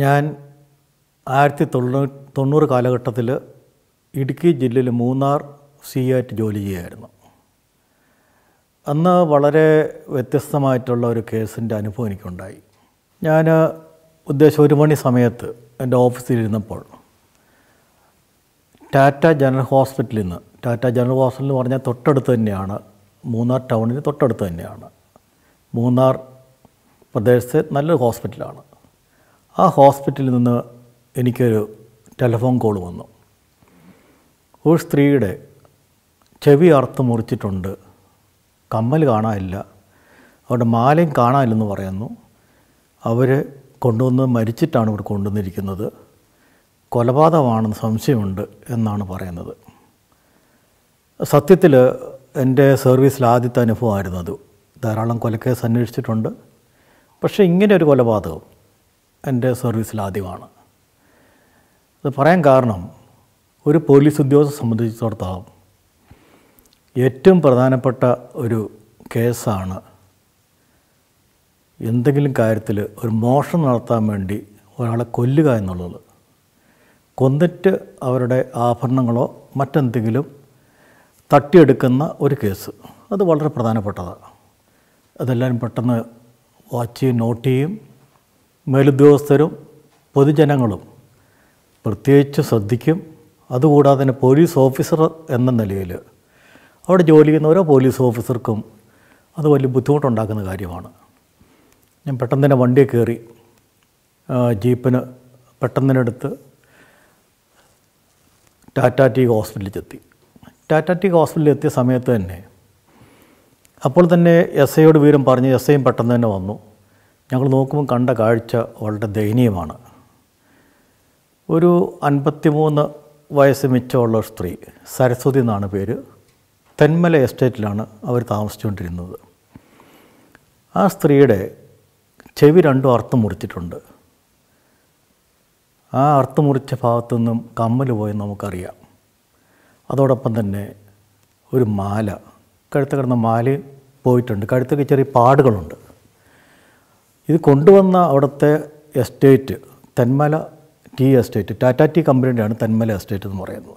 ഞാൻ ആയിരത്തി തൊണ്ണൂ തൊണ്ണൂറ് കാലഘട്ടത്തിൽ ഇടുക്കി ജില്ലയിൽ മൂന്നാർ സി ആറ്റ് ജോലി ചെയ്യുമായിരുന്നു അന്ന് വളരെ വ്യത്യസ്തമായിട്ടുള്ള ഒരു കേസിൻ്റെ അനുഭവം എനിക്കുണ്ടായി ഞാൻ ഉദ്ദേശം ഒരു മണി സമയത്ത് എൻ്റെ ഓഫീസിലിരുന്നപ്പോൾ ടാറ്റ ജനറൽ ഹോസ്പിറ്റലിൽ നിന്ന് ടാറ്റ ജനറൽ ഹോസ്പിറ്റൽ എന്ന് പറഞ്ഞാൽ തൊട്ടടുത്ത് തന്നെയാണ് മൂന്നാർ ടൗണിന് തൊട്ടടുത്ത് തന്നെയാണ് മൂന്നാർ പ്രദേശത്ത് നല്ലൊരു ഹോസ്പിറ്റലാണ് ആ ഹോസ്പിറ്റലിൽ നിന്ന് എനിക്കൊരു ടെലിഫോൺ കോൾ വന്നു ഒരു സ്ത്രീയുടെ ചെവി അറുത്ത് മുറിച്ചിട്ടുണ്ട് കമ്മൽ കാണാനില്ല അവരുടെ മാലയും കാണാനില്ലെന്ന് പറയുന്നു അവർ കൊണ്ടുവന്ന് മരിച്ചിട്ടാണ് ഇവിടെ കൊണ്ടുവന്നിരിക്കുന്നത് കൊലപാതകമാണെന്ന് സംശയമുണ്ട് എന്നാണ് പറയുന്നത് സത്യത്തിൽ എൻ്റെ സർവീസിൽ ആദ്യത്തെ അനുഭവമായിരുന്നു അത് ധാരാളം കൊലക്കേസ് അന്വേഷിച്ചിട്ടുണ്ട് പക്ഷേ ഇങ്ങനെ ഒരു കൊലപാതകം എൻ്റെ സർവീസിൽ ആദ്യമാണ് അത് പറയാൻ കാരണം ഒരു പോലീസ് ഉദ്യോഗസ്ഥ സംബന്ധിച്ചിടത്തോളം ഏറ്റവും പ്രധാനപ്പെട്ട ഒരു കേസാണ് എന്തെങ്കിലും കാര്യത്തിൽ ഒരു മോഷണം നടത്താൻ വേണ്ടി ഒരാളെ കൊല്ലുക എന്നുള്ളത് കൊന്നിട്ട് അവരുടെ ആഭരണങ്ങളോ മറ്റെന്തെങ്കിലും തട്ടിയെടുക്കുന്ന ഒരു കേസ് അത് വളരെ പ്രധാനപ്പെട്ടതാണ് അതെല്ലാവരും പെട്ടെന്ന് വാച്ച് ചെയ്യും നോട്ട് ചെയ്യും മേലുദ്യോഗസ്ഥരും പൊതുജനങ്ങളും പ്രത്യേകിച്ച് ശ്രദ്ധിക്കും അതുകൂടാതെ തന്നെ പോലീസ് ഓഫീസർ എന്ന നിലയിൽ അവിടെ ജോലി ചെയ്യുന്ന ഓരോ പോലീസ് ഓഫീസർക്കും അത് വലിയ ബുദ്ധിമുട്ടുണ്ടാക്കുന്ന കാര്യമാണ് ഞാൻ പെട്ടെന്ന് തന്നെ വണ്ടിയെ കയറി ജീപ്പിന് പെട്ടെന്ന് തന്നെ എടുത്ത് ടി ഹോസ്പിറ്റലിൽ ചെത്തി ടാറ്റാ ടി ഹോസ്പിറ്റലിൽ എത്തിയ സമയത്ത് തന്നെ അപ്പോൾ തന്നെ എസ് ഐയോട് വിവരം പറഞ്ഞ് എസ് ഐയും പെട്ടെന്ന് തന്നെ വന്നു ഞങ്ങൾ നോക്കുമ്പോൾ കണ്ട കാഴ്ച വളരെ ദയനീയമാണ് ഒരു അൻപത്തിമൂന്ന് വയസ്സ് മിച്ചമുള്ള സ്ത്രീ സരസ്വതി എന്നാണ് പേര് തെന്മല എസ്റ്റേറ്റിലാണ് അവർ താമസിച്ചുകൊണ്ടിരുന്നത് ആ സ്ത്രീയുടെ ചെവി രണ്ടും അർത്ഥം മുറിച്ചിട്ടുണ്ട് ആ അർത്ഥം മുറിച്ച ഭാഗത്തു നിന്നും കമ്മൽ പോയെന്ന് നമുക്കറിയാം അതോടൊപ്പം തന്നെ ഒരു മാല കഴുത്ത് കിടന്ന മാല പോയിട്ടുണ്ട് കഴുത്തൊക്കെ ചെറിയ പാടുകളുണ്ട് ഇത് കൊണ്ടുവന്ന അവിടുത്തെ estate Thenmala tea estate Tata tea കമ്പനിയുടെയാണ് തെന്മല എസ്റ്റേറ്റ് എന്ന് പറയുന്നത്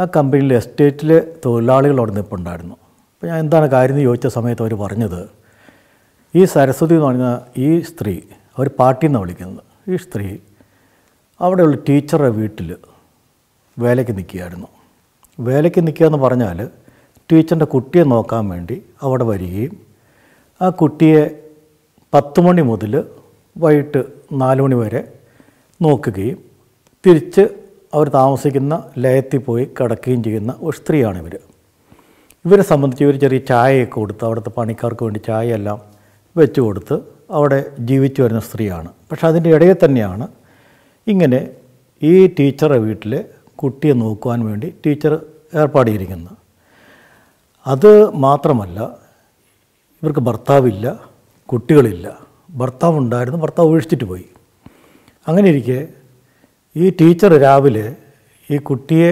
ആ കമ്പനിയിലെ എസ്റ്റേറ്റിലെ തൊഴിലാളികൾ അവിടെ നിൽപ്പുണ്ടായിരുന്നു അപ്പോൾ ഞാൻ എന്താണ് കാര്യം എന്ന് ചോദിച്ച സമയത്ത് അവർ പറഞ്ഞത് ഈ സരസ്വതി എന്ന് പറഞ്ഞ ഈ സ്ത്രീ അവർ പാർട്ടിയിൽ നിന്നാണ് വിളിക്കുന്നത് ഈ സ്ത്രീ അവിടെയുള്ള ടീച്ചറുടെ വീട്ടിൽ വേലയ്ക്ക് നിൽക്കുകയായിരുന്നു വേലയ്ക്ക് നിൽക്കുക എന്ന് പറഞ്ഞാൽ ടീച്ചറിൻ്റെ കുട്ടിയെ നോക്കാൻ വേണ്ടി അവിടെ വരികയും ആ കുട്ടിയെ പത്ത് മണി മുതൽ വൈകിട്ട് നാല് മണി വരെ നോക്കുകയും തിരിച്ച് അവർ താമസിക്കുന്ന ലയത്തിൽ പോയി കിടക്കുകയും ചെയ്യുന്ന ഒരു സ്ത്രീയാണ് ഇവർ ഇവരെ സംബന്ധിച്ച് ഇവർ ചെറിയ ചായയൊക്കെ കൊടുത്ത് അവിടുത്തെ പണിക്കാർക്ക് വേണ്ടി ചായയെല്ലാം വെച്ച് കൊടുത്ത് അവിടെ ജീവിച്ചു വരുന്ന സ്ത്രീയാണ് പക്ഷേ അതിൻ്റെ ഇടയിൽ തന്നെയാണ് ഇങ്ങനെ ഈ ടീച്ചറെ വീട്ടിലെ കുട്ടിയെ നോക്കുവാൻ വേണ്ടി ടീച്ചർ ചെയ്തിരിക്കുന്നത് അത് മാത്രമല്ല ഇവർക്ക് ഭർത്താവില്ല കുട്ടികളില്ല ഭർത്താവ് ഉണ്ടായിരുന്നു ഭർത്താവ് ഒഴിച്ചിട്ട് പോയി അങ്ങനെ ഇരിക്കെ ഈ ടീച്ചർ രാവിലെ ഈ കുട്ടിയെ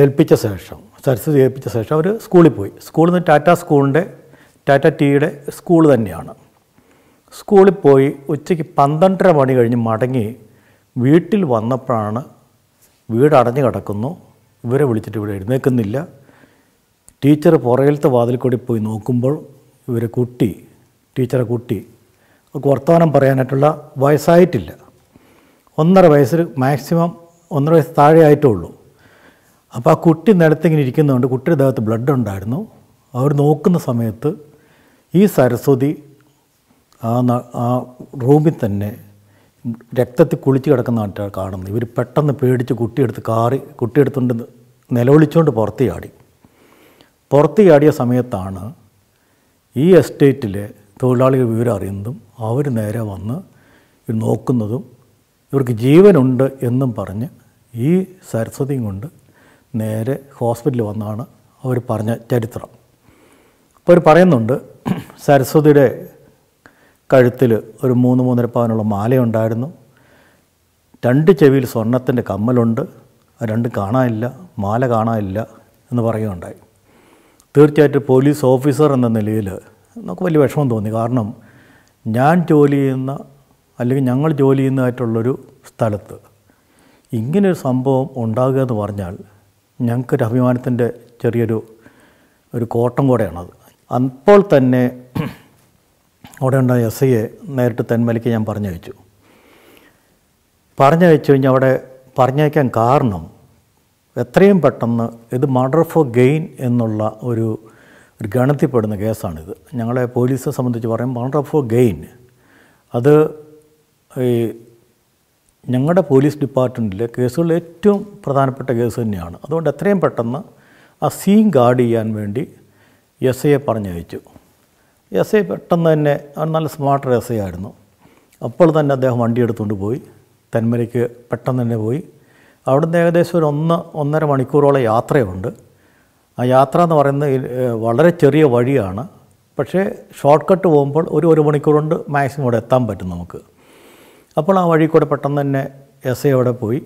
ഏൽപ്പിച്ച ശേഷം സരസ്വതി ഏൽപ്പിച്ച ശേഷം അവർ സ്കൂളിൽ പോയി സ്കൂളിൽ നിന്ന് ടാറ്റ സ്കൂളിൻ്റെ ടാറ്റ ടീയുടെ സ്കൂൾ തന്നെയാണ് സ്കൂളിൽ പോയി ഉച്ചയ്ക്ക് പന്ത്രണ്ടര മണി കഴിഞ്ഞ് മടങ്ങി വീട്ടിൽ വന്നപ്പോഴാണ് വീട് അടഞ്ഞു കിടക്കുന്നു ഇവരെ വിളിച്ചിട്ട് ഇവിടെ എഴുന്നേൽക്കുന്നില്ല ടീച്ചർ പുറകിലത്തെ വാതിൽ കൂടി പോയി നോക്കുമ്പോൾ ഇവരെ കുട്ടി ടീച്ചറെ കൂട്ടി അവർക്ക് വർത്തമാനം പറയാനായിട്ടുള്ള വയസ്സായിട്ടില്ല ഒന്നര വയസ്സിൽ മാക്സിമം ഒന്നര വയസ്സ് താഴെ ആയിട്ടേ ഉള്ളൂ അപ്പോൾ ആ കുട്ടി നിലത്തിങ്ങനെ ഇരിക്കുന്നതുകൊണ്ട് കുട്ടിയുടെ ദേഹത്ത് ബ്ലഡ് ഉണ്ടായിരുന്നു അവർ നോക്കുന്ന സമയത്ത് ഈ സരസ്വതി ആ ആ റൂമിൽ തന്നെ രക്തത്തിൽ കുളിച്ച് കിടക്കുന്ന ആൾക്കാർ കാണുന്നത് ഇവർ പെട്ടെന്ന് പേടിച്ച് കുട്ടിയെടുത്ത് കാറി കുട്ടിയെടുത്തുകൊണ്ട് നിലവിളിച്ചുകൊണ്ട് പുറത്ത് ചാടി പുറത്ത് ചാടിയ സമയത്താണ് ഈ എസ്റ്റേറ്റിലെ തൊഴിലാളികൾ വിവരം അറിയുന്നതും അവർ നേരെ വന്ന് നോക്കുന്നതും ഇവർക്ക് ജീവനുണ്ട് എന്നും പറഞ്ഞ് ഈ സരസ്വതിയും കൊണ്ട് നേരെ ഹോസ്പിറ്റലിൽ വന്നാണ് അവർ പറഞ്ഞ ചരിത്രം അപ്പോൾ അവർ പറയുന്നുണ്ട് സരസ്വതിയുടെ കഴുത്തിൽ ഒരു മൂന്ന് മൂന്നര പവനുള്ള മാലയുണ്ടായിരുന്നു രണ്ട് ചെവിയിൽ സ്വർണത്തിൻ്റെ കമ്മലുണ്ട് അത് രണ്ടും കാണാനില്ല മാല കാണാനില്ല എന്ന് പറയുകയുണ്ടായി തീർച്ചയായിട്ടും പോലീസ് ഓഫീസർ എന്ന നിലയിൽ നമുക്ക് വലിയ വിഷമം തോന്നി കാരണം ഞാൻ ജോലി ചെയ്യുന്ന അല്ലെങ്കിൽ ഞങ്ങൾ ജോലി ചെയ്യുന്നതായിട്ടുള്ളൊരു സ്ഥലത്ത് ഇങ്ങനൊരു സംഭവം ഉണ്ടാകുക എന്ന് പറഞ്ഞാൽ ഞങ്ങൾക്കൊരു അഭിമാനത്തിൻ്റെ ചെറിയൊരു ഒരു കോട്ടം കൂടെയാണത് അപ്പോൾ തന്നെ അവിടെ ഉണ്ടായ എസ് ഐയെ നേരിട്ട് തെന്മലയ്ക്ക് ഞാൻ പറഞ്ഞു വെച്ചു പറഞ്ഞു വെച്ചു കഴിഞ്ഞാൽ അവിടെ പറഞ്ഞയക്കാൻ കാരണം എത്രയും പെട്ടെന്ന് ഇത് മർഡർ ഫോർ ഗെയിൻ എന്നുള്ള ഒരു ഒരു ഗണത്തിൽപ്പെടുന്ന കേസാണിത് ഞങ്ങളെ പോലീസിനെ സംബന്ധിച്ച് പറയുമ്പോൾ വണ്ടർ ഫോർ ഗെയിൻ അത് ഈ ഞങ്ങളുടെ പോലീസ് ഡിപ്പാർട്ട്മെൻറ്റിലെ കേസുകളിൽ ഏറ്റവും പ്രധാനപ്പെട്ട കേസ് തന്നെയാണ് അതുകൊണ്ട് എത്രയും പെട്ടെന്ന് ആ സീൻ ഗാർഡ് ചെയ്യാൻ വേണ്ടി എസ് ഐയെ പറഞ്ഞയച്ചു എസ് ഐ പെട്ടെന്ന് തന്നെ അവൻ നല്ല സ്മാർട്ട് എസ് ഐ ആയിരുന്നു അപ്പോൾ തന്നെ അദ്ദേഹം വണ്ടി എടുത്തുകൊണ്ട് പോയി തെന്മലയ്ക്ക് പെട്ടെന്ന് തന്നെ പോയി അവിടുന്ന് ഏകദേശം ഒരു ഒന്ന് ഒന്നര മണിക്കൂറോളം യാത്രയുണ്ട് ആ യാത്ര എന്ന് പറയുന്നത് വളരെ ചെറിയ വഴിയാണ് പക്ഷേ ഷോർട്ട് കട്ട് പോകുമ്പോൾ ഒരു ഒരു മണിക്കൂർ കൊണ്ട് മാക്സിമം ഇവിടെ എത്താൻ പറ്റും നമുക്ക് അപ്പോൾ ആ വഴി കൂടെ പെട്ടെന്ന് തന്നെ എസ് ഐ അവിടെ പോയി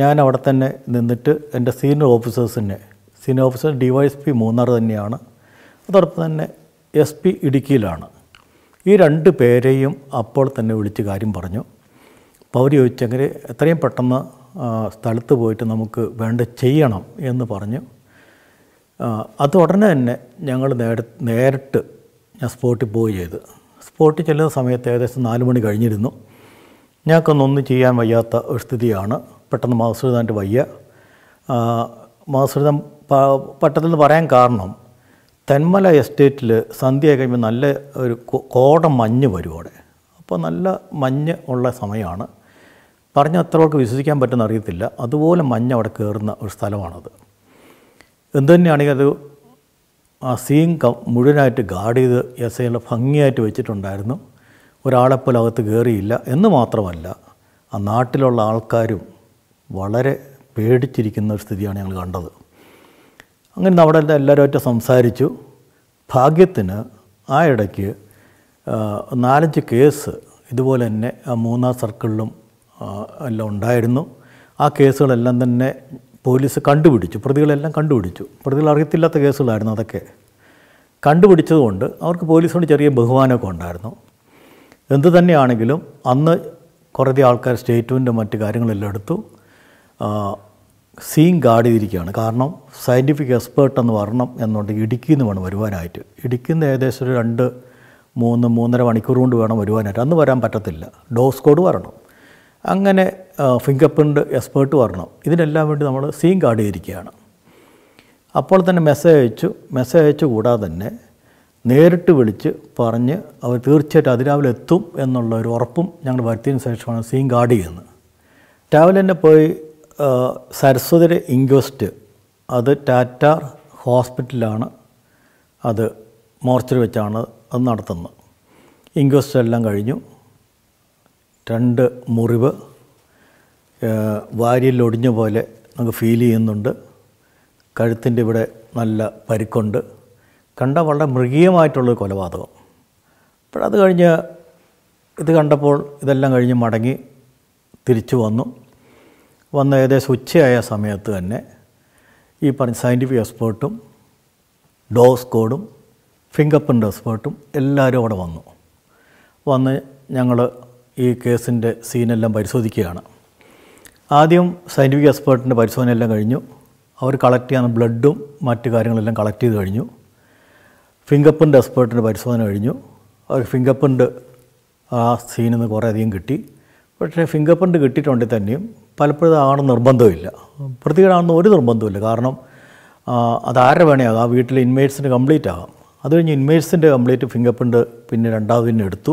ഞാൻ അവിടെ തന്നെ നിന്നിട്ട് എൻ്റെ സീനിയർ ഓഫീസേഴ്സിനെ senior officer D Y S P Munnar തന്നെയാണ് അതോടൊപ്പം തന്നെ എസ് പി ഇടുക്കിയിലാണ് ഈ രണ്ട് പേരെയും അപ്പോൾ തന്നെ വിളിച്ച് കാര്യം പറഞ്ഞു പൗർ ചോദിച്ചെങ്കിൽ എത്രയും പെട്ടെന്ന് സ്ഥലത്ത് പോയിട്ട് നമുക്ക് വേണ്ട ചെയ്യണം എന്ന് പറഞ്ഞു അത് ഉടനെ തന്നെ ഞങ്ങൾ നേരെ നേരിട്ട് ഞാൻ സ്പോട്ടിൽ പോയി ചെയ്ത് സ്പോട്ടിൽ ചെല്ലുന്ന സമയത്ത് ഏകദേശം നാല് മണി കഴിഞ്ഞിരുന്നു ഞങ്ങൾക്കൊന്നൊന്നും ചെയ്യാൻ വയ്യാത്ത ഒരു സ്ഥിതിയാണ് പെട്ടെന്ന് മാസൃതാൻ്റെ വയ്യ മാസൃതം പട്ടത്തിൽ പറയാൻ കാരണം തെന്മല എസ്റ്റേറ്റിൽ സന്ധ്യ കഴിയുമ്പോൾ നല്ല ഒരു കോട മഞ്ഞ് വരും അവിടെ അപ്പോൾ നല്ല മഞ്ഞ് ഉള്ള സമയമാണ് പറഞ്ഞ അത്രവർക്ക് വിശ്വസിക്കാൻ പറ്റുന്ന അറിയത്തില്ല അതുപോലെ മഞ്ഞ് അവിടെ കയറുന്ന ഒരു സ്ഥലമാണത് എന്തു തന്നെയാണെങ്കിൽ അത് ആ സീൻ മുഴുവനായിട്ട് ഗാർഡ് ചെയ്ത് എസ് ഐ ഭംഗിയായിട്ട് വെച്ചിട്ടുണ്ടായിരുന്നു ഒരാളെപ്പോലെ അകത്ത് കയറിയില്ല എന്ന് മാത്രമല്ല ആ നാട്ടിലുള്ള ആൾക്കാരും വളരെ പേടിച്ചിരിക്കുന്ന ഒരു സ്ഥിതിയാണ് ഞങ്ങൾ കണ്ടത് അങ്ങനെ അവിടെ എല്ലാവരുമായിട്ട് സംസാരിച്ചു ഭാഗ്യത്തിന് ആ ഇടയ്ക്ക് നാലഞ്ച് കേസ് ഇതുപോലെ തന്നെ മൂന്നാം സർക്കിളിലും എല്ലാം ഉണ്ടായിരുന്നു ആ കേസുകളെല്ലാം തന്നെ പോലീസ് കണ്ടുപിടിച്ചു പ്രതികളെല്ലാം കണ്ടുപിടിച്ചു പ്രതികൾ അറിയത്തില്ലാത്ത കേസുകളായിരുന്നു അതൊക്കെ കണ്ടുപിടിച്ചതുകൊണ്ട് അവർക്ക് പോലീസിനോട് ചെറിയ ബഹുമാനമൊക്കെ ഉണ്ടായിരുന്നു എന്തു തന്നെയാണെങ്കിലും അന്ന് കുറേ ആൾക്കാർ സ്റ്റേറ്റ്മെൻറ്റും മറ്റു കാര്യങ്ങളെല്ലാം എടുത്തു സീൻ ഗാർഡ് ചെയ്തിരിക്കുകയാണ് കാരണം സയൻറ്റിഫിക് എക്സ്പേർട്ട് എന്ന് വരണം എന്നുണ്ടെങ്കിൽ ഇടുക്കിയിൽ നിന്ന് വേണം വരുവാനായിട്ട് ഇടുക്കിയിൽ നിന്ന് ഏകദേശം ഒരു രണ്ട് മൂന്ന് മൂന്നര മണിക്കൂർ കൊണ്ട് വേണം വരുവാനായിട്ട് അന്ന് വരാൻ പറ്റത്തില്ല ഡോസ് കോഡ് വരണം അങ്ങനെ ഫിംഗർ പ്രിൻ്റ് എക്സ്പേർട്ട് വരണം ഇതിനെല്ലാം വേണ്ടി നമ്മൾ സീൻ കാർഡ് ചെയ്തിരിക്കുകയാണ് അപ്പോൾ തന്നെ മെസ്സേജ് അയച്ചു മെസ്സേജ് അയച്ചു കൂടാതെ തന്നെ നേരിട്ട് വിളിച്ച് പറഞ്ഞ് അവർ തീർച്ചയായിട്ടും അതിരാവിലെ എത്തും എന്നുള്ള ഒരു ഉറപ്പും ഞങ്ങൾ വരുത്തിയതിന് ശേഷമാണ് സീൻ ഗാർഡ് ചെയ്യുന്നത് രാവിലെ തന്നെ പോയി സരസ്വതിയുടെ ഇൻക്വസ്റ്റ് അത് ടാറ്റ ഹോസ്പിറ്റലാണ് അത് മോർച്ചറി വെച്ചാണ് അത് നടത്തുന്നത് ഇൻക്വസ്റ്റ് എല്ലാം കഴിഞ്ഞു രണ്ട് മുറിവ് വാരിയിലൊടിഞ്ഞ പോലെ നമുക്ക് ഫീൽ ചെയ്യുന്നുണ്ട് കഴുത്തിൻ്റെ ഇവിടെ നല്ല പരിക്കുണ്ട് കണ്ട വളരെ മൃഗീയമായിട്ടുള്ളൊരു കൊലപാതകം അപ്പോഴത് കഴിഞ്ഞ് ഇത് കണ്ടപ്പോൾ ഇതെല്ലാം കഴിഞ്ഞ് മടങ്ങി തിരിച്ചു വന്നു വന്ന ഏകദേശം ഉച്ചയായ സമയത്ത് തന്നെ ഈ പറഞ്ഞ സയൻറ്റിഫിക് എക്സ്പേർട്ടും ഡോസ് കോഡും ഫിംഗർ പ്രിൻ്റ് എക്സ്പേർട്ടും എല്ലാവരും അവിടെ വന്നു വന്ന് ഞങ്ങൾ ഈ കേസിൻ്റെ സീനെല്ലാം പരിശോധിക്കുകയാണ് ആദ്യം സയൻറ്റിഫിക് എക്സ്പേർട്ടിൻ്റെ പരിശോധനയെല്ലാം കഴിഞ്ഞു അവർ കളക്ട് ചെയ്യാൻ ബ്ലഡും മറ്റു കാര്യങ്ങളെല്ലാം കളക്ട് ചെയ്ത് കഴിഞ്ഞു ഫിംഗർ പ്രിൻ്റ് എക്സ്പേർട്ടിൻ്റെ പരിശോധന കഴിഞ്ഞു അവർ ഫിംഗർ പ്രിൻ്റ് ആ സീനിൽ നിന്ന് കുറേയധികം കിട്ടി പക്ഷേ ഫിംഗർ പ്രിൻ്റ് കിട്ടിയിട്ടുണ്ടെങ്കിൽ തന്നെയും പലപ്പോഴും ആണ് നിർബന്ധമില്ല പ്രതികരണമാണെന്ന് ഒരു നിർബന്ധമില്ല കാരണം അതാരെ വേണേ ആ വീട്ടിലെ ഇൻമേറ്റ്സിന് കംപ്ലീറ്റ് ആകാം അത് കഴിഞ്ഞ് ഇൻമേറ്റ്സിൻ്റെ കംപ്ലീറ്റ് ഫിംഗർ പ്രിൻ്റ് പിന്നെ രണ്ടാമതിന് എടുത്തു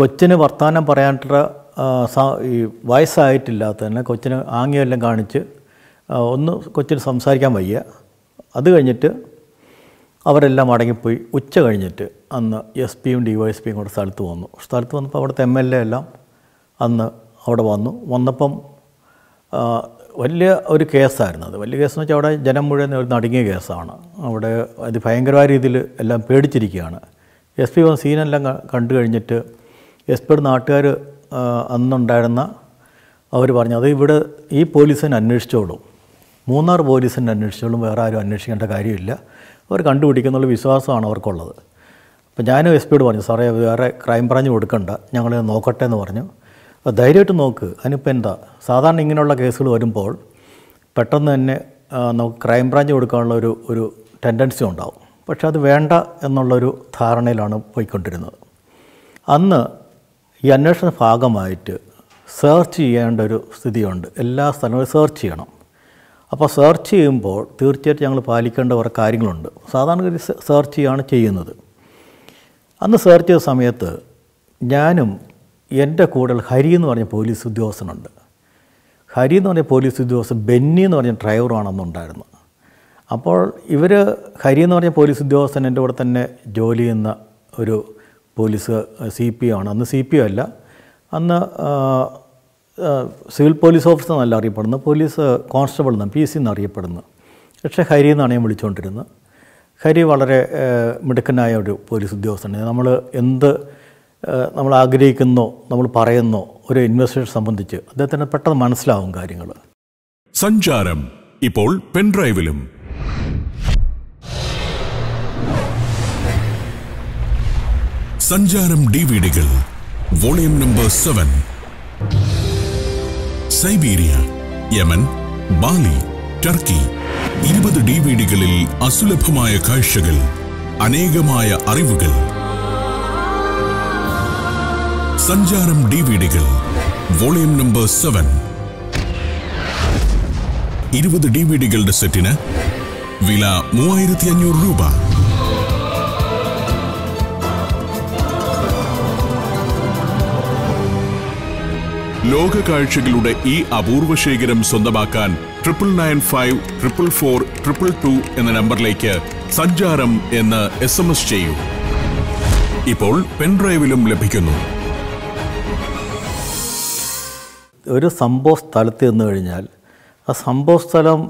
കൊച്ചിന് വർത്തമാനം പറയാനുള്ള ഈ വയസ്സായിട്ടില്ലാത്ത തന്നെ കൊച്ചിന് ആംഗ്യമെല്ലാം കാണിച്ച് ഒന്ന് കൊച്ചിന് സംസാരിക്കാൻ വയ്യ അത് കഴിഞ്ഞിട്ട് അവരെല്ലാം അടങ്ങിപ്പോയി ഉച്ച കഴിഞ്ഞിട്ട് അന്ന് എസ് പിയും ഡി വൈ എസ് പിയും കൂടെ സ്ഥലത്ത് വന്നു സ്ഥലത്ത് വന്നപ്പോൾ അവിടുത്തെ എം എൽ എ എല്ലാം അന്ന് അവിടെ വന്നു വന്നപ്പം വലിയ ഒരു കേസായിരുന്നു അത് വലിയ കേസെന്ന് വെച്ചാൽ അവിടെ ജനം മുഴുവൻ ഒരു നടുങ്ങിയ കേസാണ് അവിടെ അത് ഭയങ്കരമായ രീതിയിൽ എല്ലാം പേടിച്ചിരിക്കുകയാണ് എസ് പി വന്ന് സീനെല്ലാം കണ്ടു കഴിഞ്ഞിട്ട് എസ്പെഡ് നാട്ടുകാർ അന്നുണ്ടായിരുന്ന അവർ പറഞ്ഞു അത് ഇവിടെ ഈ പോലീസിനെ അന്വേഷിച്ചോളും മൂന്നാർ പോലീസിനെ അന്വേഷിച്ചോളും വേറെ ആരും അന്വേഷിക്കേണ്ട കാര്യമില്ല അവർ കണ്ടുപിടിക്കുന്നുള്ള വിശ്വാസമാണ് അവർക്കുള്ളത് അപ്പോൾ ഞാനും എസ് പിയോട് പറഞ്ഞു സാറേ വേറെ ക്രൈം ബ്രാഞ്ച് കൊടുക്കണ്ട ഞങ്ങൾ നോക്കട്ടെ എന്ന് പറഞ്ഞു അപ്പോൾ ധൈര്യമായിട്ട് നോക്ക് അതിനിപ്പോൾ എന്താ സാധാരണ ഇങ്ങനെയുള്ള കേസുകൾ വരുമ്പോൾ പെട്ടെന്ന് തന്നെ നമുക്ക് ക്രൈം ബ്രാഞ്ച് കൊടുക്കാനുള്ള ഒരു ഒരു ടെൻഡൻസി ഉണ്ടാവും പക്ഷേ അത് വേണ്ട എന്നുള്ളൊരു ധാരണയിലാണ് പോയിക്കൊണ്ടിരുന്നത് അന്ന് ഈ അന്വേഷണ ഭാഗമായിട്ട് സെർച്ച് ചെയ്യേണ്ട ഒരു സ്ഥിതിയുണ്ട് എല്ലാ സ്ഥലവും സെർച്ച് ചെയ്യണം അപ്പോൾ സെർച്ച് ചെയ്യുമ്പോൾ തീർച്ചയായിട്ടും ഞങ്ങൾ പാലിക്കേണ്ട കുറേ കാര്യങ്ങളുണ്ട് സാധാരണ സെർച്ച് ചെയ്യുകയാണ് ചെയ്യുന്നത് അന്ന് സെർച്ച് ചെയ്ത സമയത്ത് ഞാനും എൻ്റെ കൂടെ ഹരി എന്ന് പറഞ്ഞ പോലീസ് ഉദ്യോഗസ്ഥനുണ്ട് ഹരി എന്ന് പറഞ്ഞ പോലീസ് ഉദ്യോഗസ്ഥൻ ബെന്നി എന്ന് പറഞ്ഞ ഡ്രൈവറാണെന്നുണ്ടായിരുന്നു അപ്പോൾ ഇവർ ഹരി എന്ന് പറഞ്ഞ പോലീസ് ഉദ്യോഗസ്ഥൻ എൻ്റെ കൂടെ തന്നെ ജോലി ചെയ്യുന്ന ഒരു പോലീസ് സി പി ആണ് അന്ന് സി പി അല്ല അന്ന് സിവിൽ പോലീസ് ഓഫീസർ എന്നല്ല അറിയപ്പെടുന്നത് പോലീസ് കോൺസ്റ്റബിൾ എന്ന് പി സി എന്നറിയപ്പെടുന്നത് പക്ഷേ ഹരി എന്നാണ് ഞാൻ വിളിച്ചുകൊണ്ടിരുന്നത് ഹരി വളരെ മിടുക്കനായ ഒരു പോലീസ് ഉദ്യോഗസ്ഥനാണ് നമ്മൾ എന്ത് നമ്മൾ ആഗ്രഹിക്കുന്നോ നമ്മൾ പറയുന്നോ ഒരു ഇൻവെസ്റ്റേഴ്സ് സംബന്ധിച്ച് അദ്ദേഹത്തിന് പെട്ടെന്ന് മനസ്സിലാവും കാര്യങ്ങൾ സഞ്ചാരം ഇപ്പോൾ പെൻഡ്രൈവിലും സഞ്ചാരം ഡിവിഡികൾ volume number seven Siberia Yemen Bali Turkey ഇരുപത് ഡിവിഡികളിൽ അസുലഭമായ കാഴ്ചകൾ അനേകമായ അറിവുകൾ സഞ്ചാരം ഡിവിഡികൾ വോളിയം നമ്പർ സെവൻ ഇരുപത് ഡിവിഡികളുടെ സെറ്റിന് വില മൂവായിരത്തി അഞ്ഞൂറ് രൂപ ലോക കാഴ്ചകളുടെ ഈ അപൂർവ ശേഖരം സ്വന്തമാക്കാൻ triple nine five triple four triple two എന്ന നമ്പറിലേക്ക് സഞ്ചാരം എന്ന് എസ് എം എസ് ചെയ്യൂ ഇപ്പോൾ പെൻഡ്രൈവിലും ലഭിക്കുന്നു ഒരു സംഭവ സ്ഥലത്ത് ചെന്ന് കഴിഞ്ഞാൽ ആ സംഭവ സ്ഥലം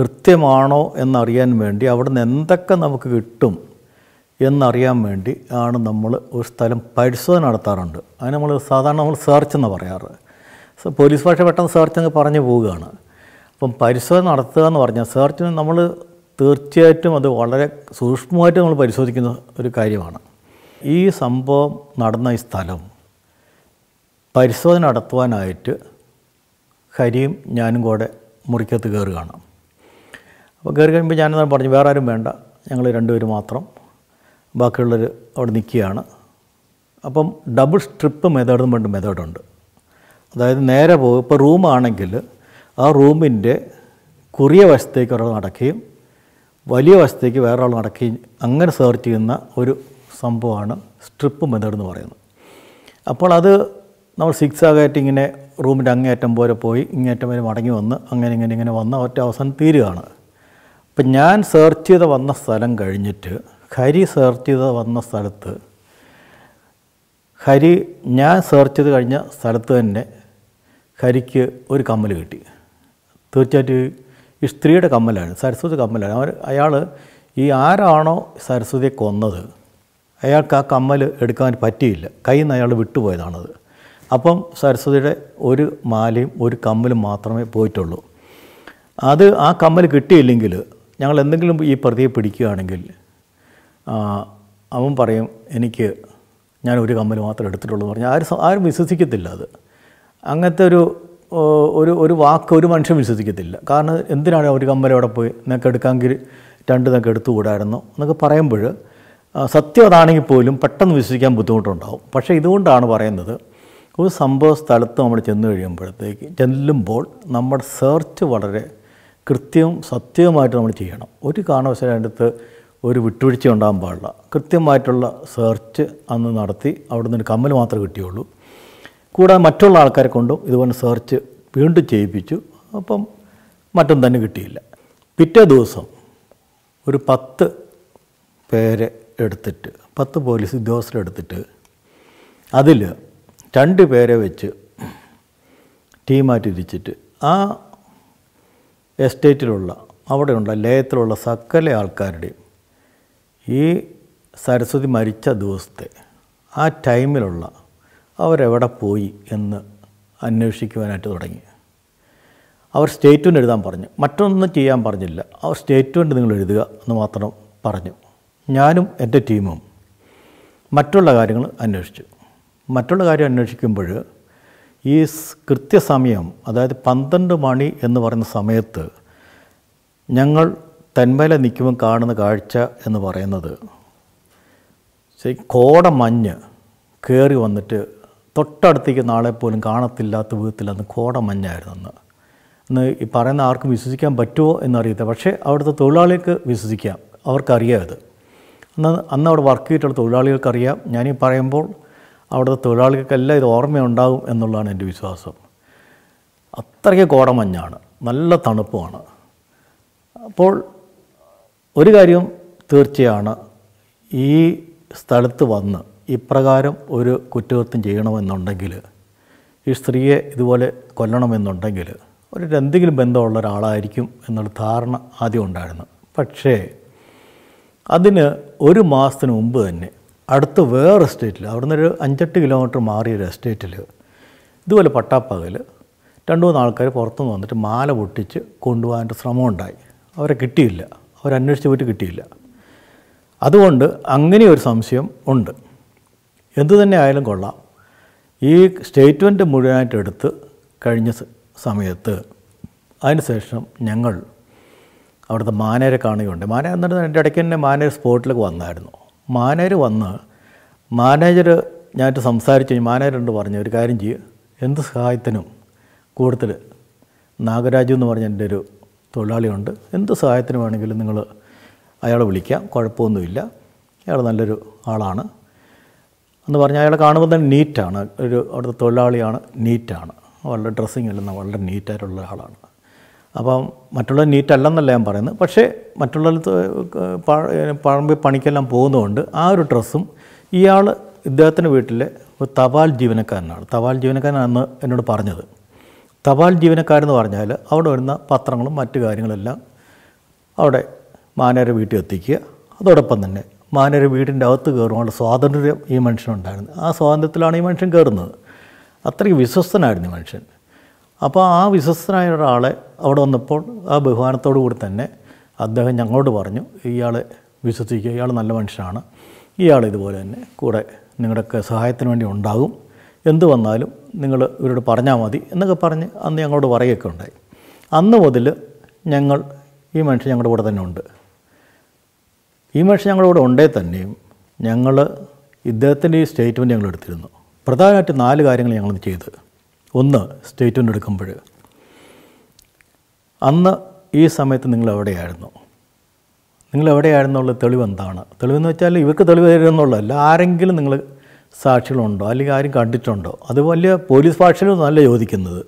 കൃത്യമാണോ എന്നറിയാൻ വേണ്ടി അവിടെ നിന്ന് എന്തൊക്കെ നമുക്ക് കിട്ടും എന്നറിയാൻ വേണ്ടി ആണ് നമ്മൾ ഒരു സ്ഥലം പരിശോധന നടത്താറുണ്ട് അതിന് നമ്മൾ സാധാരണ നമ്മൾ സെർച്ച് എന്ന് പറയാറ് പോലീസ് ഭാഷ പെട്ടെന്ന് സെർച്ച് അങ്ങ് പറഞ്ഞു പോവുകയാണ് അപ്പം പരിശോധന നടത്തുക എന്ന് പറഞ്ഞാൽ സെർച്ചിന് നമ്മൾ തീർച്ചയായിട്ടും അത് വളരെ സൂക്ഷ്മമായിട്ട് നമ്മൾ പരിശോധിക്കുന്ന ഒരു കാര്യമാണ് ഈ സംഭവം നടന്ന ഈ സ്ഥലം പരിശോധന നടത്തുവാനായിട്ട് ഹരിയും ഞാനും കൂടെ മുറിക്കകത്ത് കയറുകയാണ് അപ്പോൾ കയറി കഴിയുമ്പോൾ ഞാനെന്താണ് പറഞ്ഞു വേറെ ആരും വേണ്ട ഞങ്ങൾ രണ്ടുപേർ മാത്രം ബാക്കിയുള്ളവർ അവിടെ നിൽക്കുകയാണ് അപ്പം ഡബിൾ സ്ട്രിപ്പ് മെത്തേഡെന്ന് പറഞ്ഞ മെത്തേഡുണ്ട് അതായത് നേരെ പോകും ഇപ്പോൾ റൂമാണെങ്കിൽ ആ റൂമിൻ്റെ കുറിയ വശത്തേക്ക് ഒരാൾ നടക്കുകയും വലിയ വശത്തേക്ക് വേറൊരാൾ നടക്കുകയും അങ്ങനെ സെർച്ച് ചെയ്യുന്ന ഒരു സംഭവമാണ് സ്ട്രിപ്പ് മെത്തേഡ് എന്ന് പറയുന്നത് അപ്പോൾ അത് നമ്മൾ സിക്സ് ആകായിട്ട് ഇങ്ങനെ റൂമിൻ്റെ അങ്ങേയറ്റം പോലെ പോയി ഇങ്ങേറ്റം വരെ മടങ്ങി വന്ന് അങ്ങനെ ഇങ്ങനെ ഇങ്ങനെ വന്ന ഒറ്റ അവസാനം തീരുകയാണ് അപ്പം ഞാൻ സെർച്ച് ചെയ്ത് വന്ന സ്ഥലം കഴിഞ്ഞിട്ട് ഹരി സെർച്ച് ചെയ്ത് വന്ന സ്ഥലത്ത് ഹരി ഞാൻ സെർച്ച് ചെയ്ത് കഴിഞ്ഞ സ്ഥലത്ത് തന്നെ ഹരിക്ക് ഒരു കമ്മൽ കിട്ടി തീർച്ചയായിട്ടും ഈ സ്ത്രീയുടെ കമ്മലാണ് സരസ്വതി കമ്മലാണ് അവർ അയാൾ ഈ ആരാണോ സരസ്വതിയെ കൊന്നത് അയാൾക്ക് ആ കമ്മൽ എടുക്കാൻ പറ്റിയില്ല കയ്യിൽ നിന്ന് അയാൾ വിട്ടുപോയതാണത് അപ്പം സരസ്വതിയുടെ ഒരു മാലയും ഒരു കമ്മലും മാത്രമേ പോയിട്ടുള്ളൂ അത് ആ കമ്മൽ കിട്ടിയില്ലെങ്കിൽ ഞങ്ങൾ എന്തെങ്കിലും ഈ പ്രതിയെ പിടിക്കുകയാണെങ്കിൽ അവൻ പറയും എനിക്ക് ഞാൻ ഒരു കമ്മൽ മാത്രം എടുത്തിട്ടുള്ളൂ എന്ന് പറഞ്ഞാൽ ആരും ആരും വിശ്വസിക്കത്തില്ല അത് അങ്ങനത്തെ ഒരു ഒരു ഒരു വാക്ക് ഒരു മനുഷ്യൻ വിശ്വസിക്കത്തില്ല കാരണം എന്തിനാണ് ഒരു കമ്മൽ അവിടെ പോയി നിങ്ങൾക്ക് എടുക്കാമെങ്കിൽ രണ്ട് നിങ്ങൾക്ക് എടുത്തുകൂടായിരുന്നു എന്നൊക്കെ പറയുമ്പോൾ സത്യം അതാണെങ്കിൽ പോലും പെട്ടെന്ന് വിശ്വസിക്കാൻ ബുദ്ധിമുട്ടുണ്ടാവും പക്ഷേ ഇതുകൊണ്ടാണ് പറയുന്നത് ഒരു സംഭവ സ്ഥലത്ത് നമ്മൾ ചെന്ന് കഴിയുമ്പോഴത്തേക്ക് ചെല്ലുമ്പോൾ നമ്മുടെ സെർച്ച് വളരെ കൃത്യവും സത്യവുമായിട്ട് നമ്മൾ ചെയ്യണം ഒരു കാരണവശാലും അടുത്ത് ഒരു വിട്ടുവീഴ്ച ഉണ്ടാകാൻ പാടില്ല കൃത്യമായിട്ടുള്ള സെർച്ച് അന്ന് നടത്തി അവിടെ നിന്ന് കമ്മൽ മാത്രമേ കിട്ടിയുള്ളൂ കൂടാതെ മറ്റുള്ള ആൾക്കാരെ കൊണ്ടും ഇതുപോലെ സെർച്ച് വീണ്ടും ചെയ്യിപ്പിച്ചു അപ്പം മറ്റും തന്നെ കിട്ടിയില്ല പിറ്റേ ദിവസം ഒരു പത്ത് പേരെ എടുത്തിട്ട് പത്ത് പോലീസ് ഉദ്യോഗസ്ഥരെടുത്തിട്ട് അതിൽ രണ്ട് പേരെ വെച്ച് ടീമായിട്ട് ഇരിച്ചിട്ട് ആ എസ്റ്റേറ്റിലുള്ള അവിടെയുള്ള ലയത്തിലുള്ള സകല ആൾക്കാരുടെയും ഈ സരസ്വതി മരിച്ച ദിവസത്തെ ആ ടൈമിലുള്ള അവരെവിടെ പോയി എന്ന് അന്വേഷിക്കുവാനായിട്ട് തുടങ്ങി അവർ സ്റ്റേറ്റ്മെൻ്റ് എഴുതാൻ പറഞ്ഞു മറ്റൊന്നും ചെയ്യാൻ പറഞ്ഞില്ല അവർ സ്റ്റേറ്റ്മെൻ്റ് നിങ്ങൾ എഴുതുക എന്ന് മാത്രം പറഞ്ഞു ഞാനും എൻ്റെ ടീമും മറ്റുള്ള കാര്യങ്ങൾ അന്വേഷിച്ചു മറ്റുള്ള കാര്യം അന്വേഷിക്കുമ്പോൾ ഈ കൃത്യസമയം അതായത് പന്ത്രണ്ട് മണി എന്ന് പറയുന്ന സമയത്ത് ഞങ്ങൾ തെന്മല നിൽക്കുമ്പോൾ കാണുന്ന കാഴ്ച എന്ന് പറയുന്നത് കോട മഞ്ഞ് കയറി വന്നിട്ട് തൊട്ടടുത്തേക്ക് നാളെ പോലും കാണത്തില്ലാത്ത വിധത്തിൽ അന്ന് കോട മഞ്ഞായിരുന്നു അന്ന് എന്ന് ഈ പറയുന്ന ആർക്കും വിശ്വസിക്കാൻ പറ്റുമോ എന്നറിയത്തില്ല പക്ഷേ അവിടുത്തെ തൊഴിലാളികൾക്ക് വിശ്വസിക്കാം അവർക്കറിയാം ഇത് അന്ന് അന്ന് അവിടെ വർക്ക് ചെയ്തിട്ടുള്ള തൊഴിലാളികൾക്കറിയാം ഞാനീ പറയുമ്പോൾ അവിടുത്തെ തൊഴിലാളികൾക്കെല്ലാം ഇത് ഓർമ്മയുണ്ടാകും എന്നുള്ളതാണ് എൻ്റെ വിശ്വാസം അത്രയ്ക്ക് കോടമഞ്ഞാണ് നല്ല തണുപ്പുമാണ് അപ്പോൾ ഒരു കാര്യം തീർച്ചയാണ് ഈ സ്ഥലത്ത് വന്ന് ഇപ്രകാരം ഒരു കുറ്റകൃത്യം ചെയ്യണമെന്നുണ്ടെങ്കിൽ ഈ സ്ത്രീയെ ഇതുപോലെ കൊല്ലണമെന്നുണ്ടെങ്കിൽ ഒരു എന്തെങ്കിലും ബന്ധമുള്ള ഒരാളായിരിക്കും എന്നുള്ള ധാരണ ആദ്യം ഉണ്ടായിരുന്നു പക്ഷേ അതിന് ഒരു മാസത്തിന് മുമ്പ് തന്നെ അടുത്ത വേറെ എസ്റ്റേറ്റിൽ അവിടുന്ന് ഒരു അഞ്ചെട്ട് കിലോമീറ്റർ മാറിയ ഒരു എസ്റ്റേറ്റിൽ ഇതുപോലെ പട്ടാപ്പകൽ രണ്ട് മൂന്ന് ആൾക്കാർ പുറത്തുനിന്ന് വന്നിട്ട് മാല പൊട്ടിച്ച് കൊണ്ടുപോകാൻ്റെ ശ്രമമുണ്ടായി അവരെ കിട്ടിയില്ല അവർ അന്വേഷിച്ച് പോയിട്ട് കിട്ടിയില്ല അതുകൊണ്ട് അങ്ങനെ ഒരു സംശയം ഉണ്ട് എന്തു തന്നെ ആയാലും കൊള്ളാം ഈ സ്റ്റേറ്റ്മെൻറ്റ് മുഴുവനായിട്ട് എടുത്ത് കഴിഞ്ഞ സമയത്ത് അതിനുശേഷം ഞങ്ങൾ അവിടുത്തെ മാനേരെ കാണുകയുണ്ട് മാനേ എന്നിട്ട് എൻ്റെ ഇടയ്ക്ക് തന്നെ മാനേജർ സ്പോട്ടിലേക്ക് വന്നായിരുന്നു മാനേജർ വന്ന് മാനേജർ ഞാനിട്ട് സംസാരിച്ച് മാനേജറുണ്ട് പറഞ്ഞു ഒരു കാര്യം ചെയ്യുക എന്ത് സഹായത്തിനും കൂടുതൽ നാഗരാജു എന്ന് പറഞ്ഞ എൻ്റെ ഒരു തൊഴിലാളിയുണ്ട് എന്ത് സഹായത്തിന് വേണമെങ്കിലും നിങ്ങൾ അയാളെ വിളിക്കാം കുഴപ്പമൊന്നുമില്ല അയാൾ നല്ലൊരു ആളാണ് എന്ന് പറഞ്ഞാൽ അയാളെ കാണുമ്പോൾ തന്നെ നീറ്റാണ് ഒരു അവിടുത്തെ തൊഴിലാളിയാണ് നീറ്റാണ് വളരെ ഡ്രസ്സിങ് എല്ലാം വളരെ നീറ്റായിട്ടുള്ള ആളാണ് അപ്പം മറ്റുള്ള നീറ്റല്ലെന്നല്ല ഞാൻ പറയുന്നത് പക്ഷേ മറ്റുള്ളവർ പഴമ്പ് പണിക്കെല്ലാം പോകുന്നതുകൊണ്ട് ആ ഒരു ഡ്രസ്സും ഇയാൾ ഇദ്ദേഹത്തിൻ്റെ വീട്ടിലെ ഒരു തപാൽ ജീവനക്കാരനാണ് തപാൽ ജീവനക്കാരനാണെന്ന് എന്നോട് പറഞ്ഞത് തപാൽ ജീവനക്കാരെന്ന് പറഞ്ഞാൽ അവിടെ വരുന്ന പത്രങ്ങളും മറ്റു കാര്യങ്ങളെല്ലാം അവിടെ മാനേരെ വീട്ടിൽ എത്തിക്കുക അതോടൊപ്പം തന്നെ മാനേരെ വീടിൻ്റെ അകത്ത് കയറുവാനുള്ള സ്വാതന്ത്ര്യം ഈ മനുഷ്യനുണ്ടായിരുന്നു ആ സ്വാതന്ത്ര്യത്തിലാണ് ഈ മനുഷ്യൻ കയറുന്നത് അത്രയ്ക്ക് വിശ്വസ്തനായിരുന്നു ഈ മനുഷ്യൻ അപ്പോൾ ആ വിശ്വസ്തനായ ഒരാളെ അവിടെ വന്നപ്പോൾ ആ ബഹുമാനത്തോടു കൂടി തന്നെ അദ്ദേഹം ഞങ്ങളോട് പറഞ്ഞു ഇയാളെ വിശ്വസിക്കുക ഇയാൾ നല്ല മനുഷ്യനാണ് ഇയാൾ ഇതുപോലെ തന്നെ കൂടെ നിങ്ങളുടെയൊക്കെ സഹായത്തിന് വേണ്ടി ഉണ്ടാകും എന്ത് വന്നാലും നിങ്ങൾ ഇവരോട് പറഞ്ഞാൽ മതി എന്നൊക്കെ പറഞ്ഞ് അന്ന് ഞങ്ങളോട് പറയുകയൊക്കെ ഉണ്ടായി അന്ന് മുതൽ ഞങ്ങൾ ഈ മനുഷ്യൻ ഞങ്ങളുടെ കൂടെ തന്നെ ഉണ്ട് ഈ മനുഷ്യൻ ഞങ്ങളുടെ കൂടെ ഉണ്ടേ തന്നെയും ഞങ്ങൾ ഇദ്ദേഹത്തിൻ്റെ ഈ സ്റ്റേറ്റ്മെൻറ്റ് ഞങ്ങൾ എടുത്തിരുന്നു പ്രധാനമായിട്ട് നാല് കാര്യങ്ങൾ ഞങ്ങൾ ചെയ്ത് ഒന്ന് സ്റ്റേറ്റ്മെൻ്റ് എടുക്കുമ്പോൾ അന്ന് ഈ സമയത്ത് നിങ്ങൾ എവിടെയായിരുന്നു നിങ്ങൾ എവിടെയായിരുന്നുള്ള തെളിവ് എന്താണ് തെളിവെന്ന് വെച്ചാൽ ഇവർക്ക് തെളിവ് തരുമെന്നുള്ളതല്ല ആരെങ്കിലും നിങ്ങൾ സാക്ഷികളുണ്ടോ അല്ലെങ്കിൽ ആരും കണ്ടിട്ടുണ്ടോ അത് വലിയ പോലീസ് നല്ല ചോദിക്കുന്നത്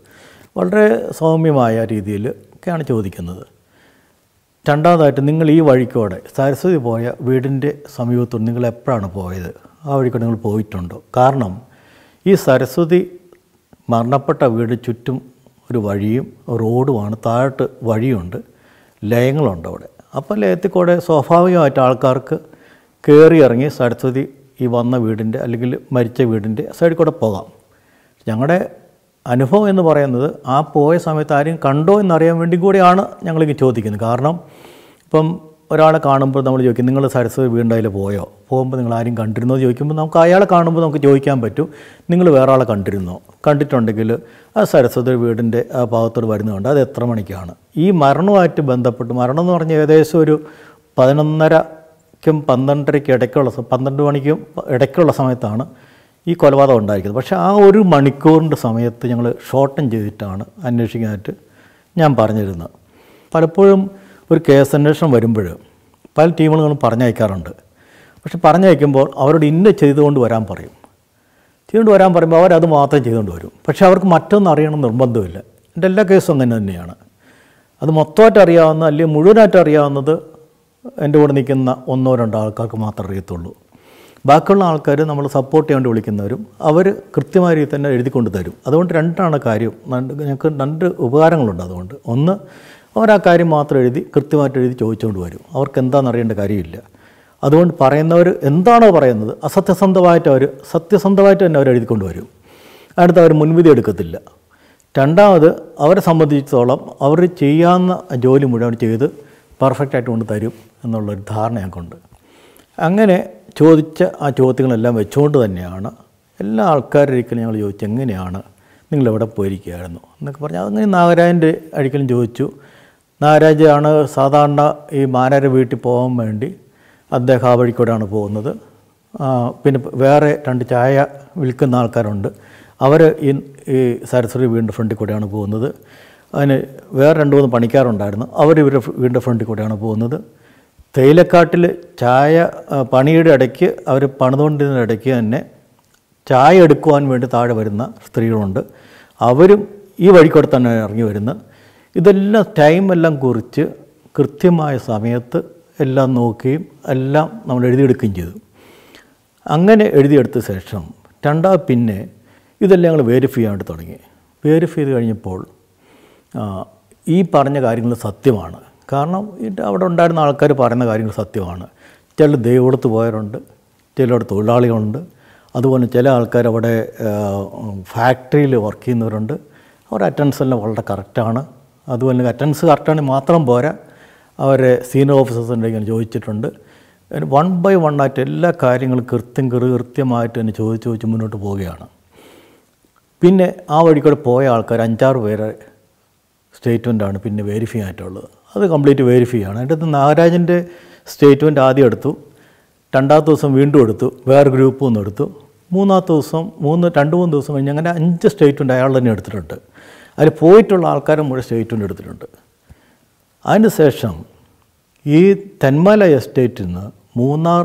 വളരെ സൗമ്യമായ രീതിയിൽ ഒക്കെയാണ് ചോദിക്കുന്നത് രണ്ടാമതായിട്ട് നിങ്ങൾ ഈ വഴിക്കോടെ സരസ്വതി പോയ വീടിൻ്റെ സമീപത്തോട് നിങ്ങൾ എപ്പോഴാണ് പോയത് ആ വഴിക്കോട് നിങ്ങൾ പോയിട്ടുണ്ടോ കാരണം ഈ സരസ്വതി മരണപ്പെട്ട വീട് ചുറ്റും ഒരു വഴിയും റോഡുമാണ് താഴോട്ട് വഴിയുണ്ട് ലയങ്ങളുണ്ട് അവിടെ അപ്പോൾ ലയത്തിൽ കൂടെ സ്വാഭാവികമായിട്ട് ആൾക്കാർക്ക് കയറി ഇറങ്ങി സരസ്വതി ഈ വന്ന വീടിൻ്റെ അല്ലെങ്കിൽ മരിച്ച വീടിൻ്റെ സൈഡിൽ കൂടെ പോകാം ഞങ്ങളുടെ അനുഭവം എന്ന് പറയുന്നത് ആ പോയ സമയത്ത് ആരും കണ്ടോ എന്നറിയാൻ വേണ്ടി കൂടിയാണ് ഞങ്ങളിങ്ങ് ചോദിക്കുന്നത് കാരണം ഇപ്പം ഒരാളെ കാണുമ്പോൾ നമ്മൾ ചോദിക്കും നിങ്ങൾ സരസ്വതി വീണ്ടതിൽ പോയോ പോകുമ്പോൾ നിങ്ങൾ ആരും കണ്ടിരുന്നോ ചോദിക്കുമ്പോൾ നമുക്ക് അയാളെ കാണുമ്പോൾ നമുക്ക് ചോദിക്കാൻ പറ്റും നിങ്ങൾ വേറെ ആളെ കണ്ടിരുന്നോ കണ്ടിട്ടുണ്ടെങ്കിൽ ആ സരസ്വതി വീടിൻ്റെ ആ ഭാഗത്തോട് വരുന്നുണ്ട് അത് എത്ര മണിക്കാണ് ഈ മരണവുമായിട്ട് ബന്ധപ്പെട്ട് മരണം എന്ന് പറഞ്ഞാൽ ഏകദേശം ഒരു പതിനൊന്നര ക്കും പന്ത്രണ്ടരയ്ക്കും ഇടയ്ക്കുള്ള പന്ത്രണ്ട് മണിക്കും ഇടയ്ക്കുള്ള സമയത്താണ് ഈ കൊലപാതകം ഉണ്ടായിരിക്കുന്നത് പക്ഷേ ആ ഒരു മണിക്കൂറിൻ്റെ സമയത്ത് ഞങ്ങൾ ഷോർട്ടൻ ചെയ്തിട്ടാണ് അന്വേഷിക്കാനായിട്ട് ഞാൻ പറഞ്ഞിരുന്നത് പലപ്പോഴും ഒരു കേസ് അന്വേഷണം വരുമ്പോൾ പല ടീമുകളും പറഞ്ഞയക്കാറുണ്ട് പക്ഷെ പറഞ്ഞയക്കുമ്പോൾ അവരോട് ഇന്ന ചെയ്തുകൊണ്ട് വരാൻ പറയും ചെയ്തുകൊണ്ട് വരാൻ പറയുമ്പോൾ അവരത് മാത്രം ചെയ്തുകൊണ്ട് വരും പക്ഷെ അവർക്ക് മറ്റൊന്നും അറിയണം നിർബന്ധമില്ല എൻ്റെ എല്ലാ കേസും അങ്ങനെ തന്നെയാണ് അത് മൊത്തമായിട്ട് അറിയാവുന്ന അല്ലെങ്കിൽ മുഴുവനായിട്ട് അറിയാവുന്നത് എൻ്റെ കൂടെ നിൽക്കുന്ന ഒന്നോ രണ്ടോ ആൾക്കാർക്ക് മാത്രമേ അറിയത്തുള്ളൂ ബാക്കിയുള്ള ആൾക്കാർ നമ്മൾ സപ്പോർട്ട് ചെയ്യാണ്ട് വിളിക്കുന്നവരും അവർ കൃത്യമായ രീതിയിൽ തന്നെ എഴുതിക്കൊണ്ട് തരും അതുകൊണ്ട് രണ്ടാണ് കാര്യം ഞങ്ങൾക്ക് രണ്ട് ഉപകാരങ്ങളുണ്ട് അതുകൊണ്ട് ഒന്ന് അവർ ആ കാര്യം മാത്രം എഴുതി കൃത്യമായിട്ട് എഴുതി ചോദിച്ചുകൊണ്ട് വരും അവർക്ക് എന്താണെന്ന് അറിയേണ്ട കാര്യമില്ല അതുകൊണ്ട് പറയുന്നവർ എന്താണോ പറയുന്നത് അസത്യസന്ധമായിട്ട് അവർ സത്യസന്ധമായിട്ട് തന്നെ അവർ എഴുതിക്കൊണ്ട് വരും അടുത്ത് അവർ മുൻവിധി എടുക്കത്തില്ല രണ്ടാമത് അവരെ സംബന്ധിച്ചിടത്തോളം അവർ ചെയ്യാവുന്ന ജോലി മുഴുവൻ ചെയ്ത് പെർഫെക്റ്റായിട്ട് കൊണ്ട് തരും എന്നുള്ളൊരു ധാരണ ഞങ്ങൾക്കുണ്ട് അങ്ങനെ ചോദിച്ച ആ ചോദ്യങ്ങളെല്ലാം വെച്ചുകൊണ്ട് തന്നെയാണ് എല്ലാ ആൾക്കാരുടെ ഒരിക്കലും ഞങ്ങൾ ചോദിച്ചു എങ്ങനെയാണ് നിങ്ങളെവിടെ പോയിരിക്കുകയായിരുന്നു എന്നൊക്കെ പറഞ്ഞു അതങ്ങനെ നാഗരാജൻ്റെ അടിക്കലും ചോദിച്ചു നാഗരാജാണ് സാധാരണ ഈ മാനാര വീട്ടിൽ പോകാൻ വേണ്ടി അദ്ദേഹം ആ വഴിക്കൂടെയാണ് പോകുന്നത് പിന്നെ വേറെ രണ്ട് ചായ വിൽക്കുന്ന ആൾക്കാരുണ്ട് അവർ ഈ ഈ സരസ്വതി വീടിൻ്റെ ഫ്രണ്ടിൽ കൂടെയാണ് പോകുന്നത് അതിന് വേറെ രണ്ട് മൂന്ന് പണിക്കാരുണ്ടായിരുന്നു അവർ ഇവരുടെ വീടിൻ്റെ ഫ്രണ്ടിൽ കൂടെയാണ് പോകുന്നത് തേയിലക്കാട്ടിൽ ചായ പണിയുടെ ഇടയ്ക്ക് അവർ പണിതുകൊണ്ടിരുന്ന ഇടയ്ക്ക് തന്നെ ചായ എടുക്കുവാൻ വേണ്ടി താഴെ വരുന്ന സ്ത്രീകളുണ്ട് അവരും ഈ വഴിക്കൂടെ തന്നെ ഇറങ്ങി വരുന്നത് ഇതെല്ലാം ടൈം എല്ലാം കുറിച്ച് കൃത്യമായ സമയത്ത് എല്ലാം നോക്കുകയും എല്ലാം നമ്മൾ എഴുതിയെടുക്കുകയും ചെയ്തു അങ്ങനെ എഴുതിയെടുത്ത ശേഷം രണ്ടാ പിന്നെ ഇതെല്ലാം ഞങ്ങൾ വേരിഫൈ ചെയ്യാൻ തുടങ്ങി വേരിഫൈ ചെയ്ത് കഴിഞ്ഞപ്പോൾ ഈ പറഞ്ഞ കാര്യങ്ങൾ സത്യമാണ് കാരണം ഇത് അവിടെ ഉണ്ടായിരുന്ന ആൾക്കാർ പറയുന്ന കാര്യങ്ങൾ സത്യമാണ് ചില ദൈവടത്ത് പോയവരുണ്ട് ചിലർ തൊഴിലാളികളുണ്ട് അതുപോലെ ചില ആൾക്കാർ അവിടെ ഫാക്ടറിയിൽ വർക്ക് ചെയ്യുന്നവരുണ്ട് അവരുടെ അറ്റൻഡൻസ് എല്ലാം വളരെ കറക്റ്റാണ് അതുപോലെ അറ്റൻഡൻസ് കറക്റ്റാണ് മാത്രം പോരാ അവരെ സീനിയർ ഓഫീസേഴ്സിൻ്റെ ഇങ്ങനെ ചോദിച്ചിട്ടുണ്ട് വൺ ബൈ വൺ ആയിട്ട് എല്ലാ കാര്യങ്ങളും കൃത്യം കൃ കൃത്യമായിട്ട് തന്നെ ചോദിച്ച് ചോദിച്ച് മുന്നോട്ട് പോവുകയാണ് പിന്നെ ആ വഴിക്കൂടെ പോയ ആൾക്കാർ അഞ്ചാറ് പേരെ സ്റ്റേറ്റ്മെൻ്റാണ് പിന്നെ വെരിഫൈ ആയിട്ടുള്ളത് അത് കംപ്ലീറ്റ് വെരിഫൈ ആണ് അതിൻ്റെ അടുത്ത് നാഗരാജൻ്റെ സ്റ്റേറ്റ്മെൻറ്റ് ആദ്യം എടുത്തു രണ്ടാമത്തെ ദിവസം വീണ്ടും എടുത്തു വേറെ ഗ്രൂപ്പ് ഒന്നും എടുത്തു മൂന്നാമത്തെ ദിവസം മൂന്ന് രണ്ട് മൂന്ന് ദിവസം കഴിഞ്ഞ് അങ്ങനെ അഞ്ച് സ്റ്റേറ്റ്മെൻ്റ് അയാൾ തന്നെ എടുത്തിട്ടുണ്ട് അതിൽ പോയിട്ടുള്ള ആൾക്കാരും മുഴുവൻ സ്റ്റേറ്റ്മെൻറ്റ് എടുത്തിട്ടുണ്ട് അതിന് ശേഷം ഈ തെന്മല എസ്റ്റേറ്റിൽ നിന്ന് മൂന്നാർ